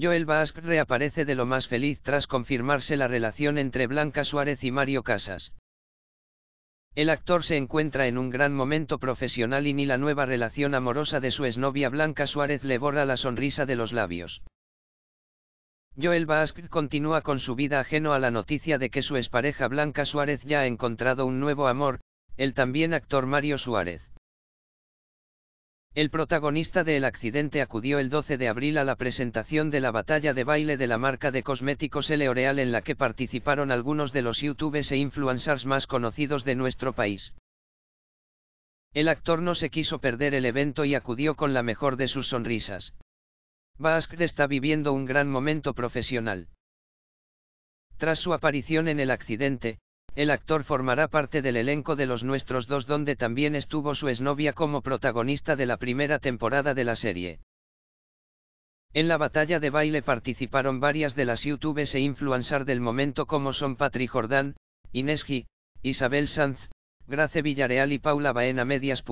Joel Basque reaparece de lo más feliz tras confirmarse la relación entre Blanca Suárez y Mario Casas. El actor se encuentra en un gran momento profesional y ni la nueva relación amorosa de su exnovia Blanca Suárez le borra la sonrisa de los labios. Joel Basque continúa con su vida ajeno a la noticia de que su expareja Blanca Suárez ya ha encontrado un nuevo amor, el también actor Mario Suárez. El protagonista del accidente acudió el 12 de abril a la presentación de la batalla de baile de la marca de cosméticos L'Oreal en la que participaron algunos de los youtubers e influencers más conocidos de nuestro país. El actor no se quiso perder el evento y acudió con la mejor de sus sonrisas. Basque está viviendo un gran momento profesional. Tras su aparición en el accidente, el actor formará parte del elenco de Los Nuestros Dos donde también estuvo su exnovia como protagonista de la primera temporada de la serie. En la batalla de baile participaron varias de las youtubers e influencers del momento como son Patri Jordán, Inés G, Isabel Sanz, Grace Villareal y Paula Baena Medias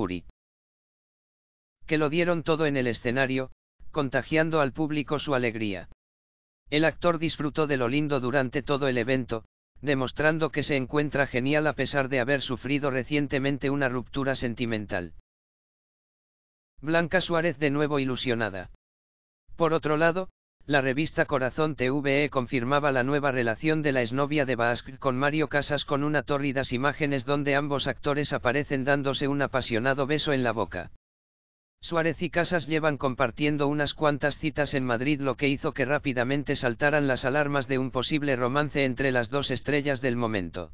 Que lo dieron todo en el escenario, contagiando al público su alegría. El actor disfrutó de lo lindo durante todo el evento, demostrando que se encuentra genial a pesar de haber sufrido recientemente una ruptura sentimental. Blanca Suárez de nuevo ilusionada. Por otro lado, la revista Corazón TVE confirmaba la nueva relación de la exnovia de Basque con Mario Casas con una tórridas imágenes donde ambos actores aparecen dándose un apasionado beso en la boca. Suárez y Casas llevan compartiendo unas cuantas citas en Madrid lo que hizo que rápidamente saltaran las alarmas de un posible romance entre las dos estrellas del momento.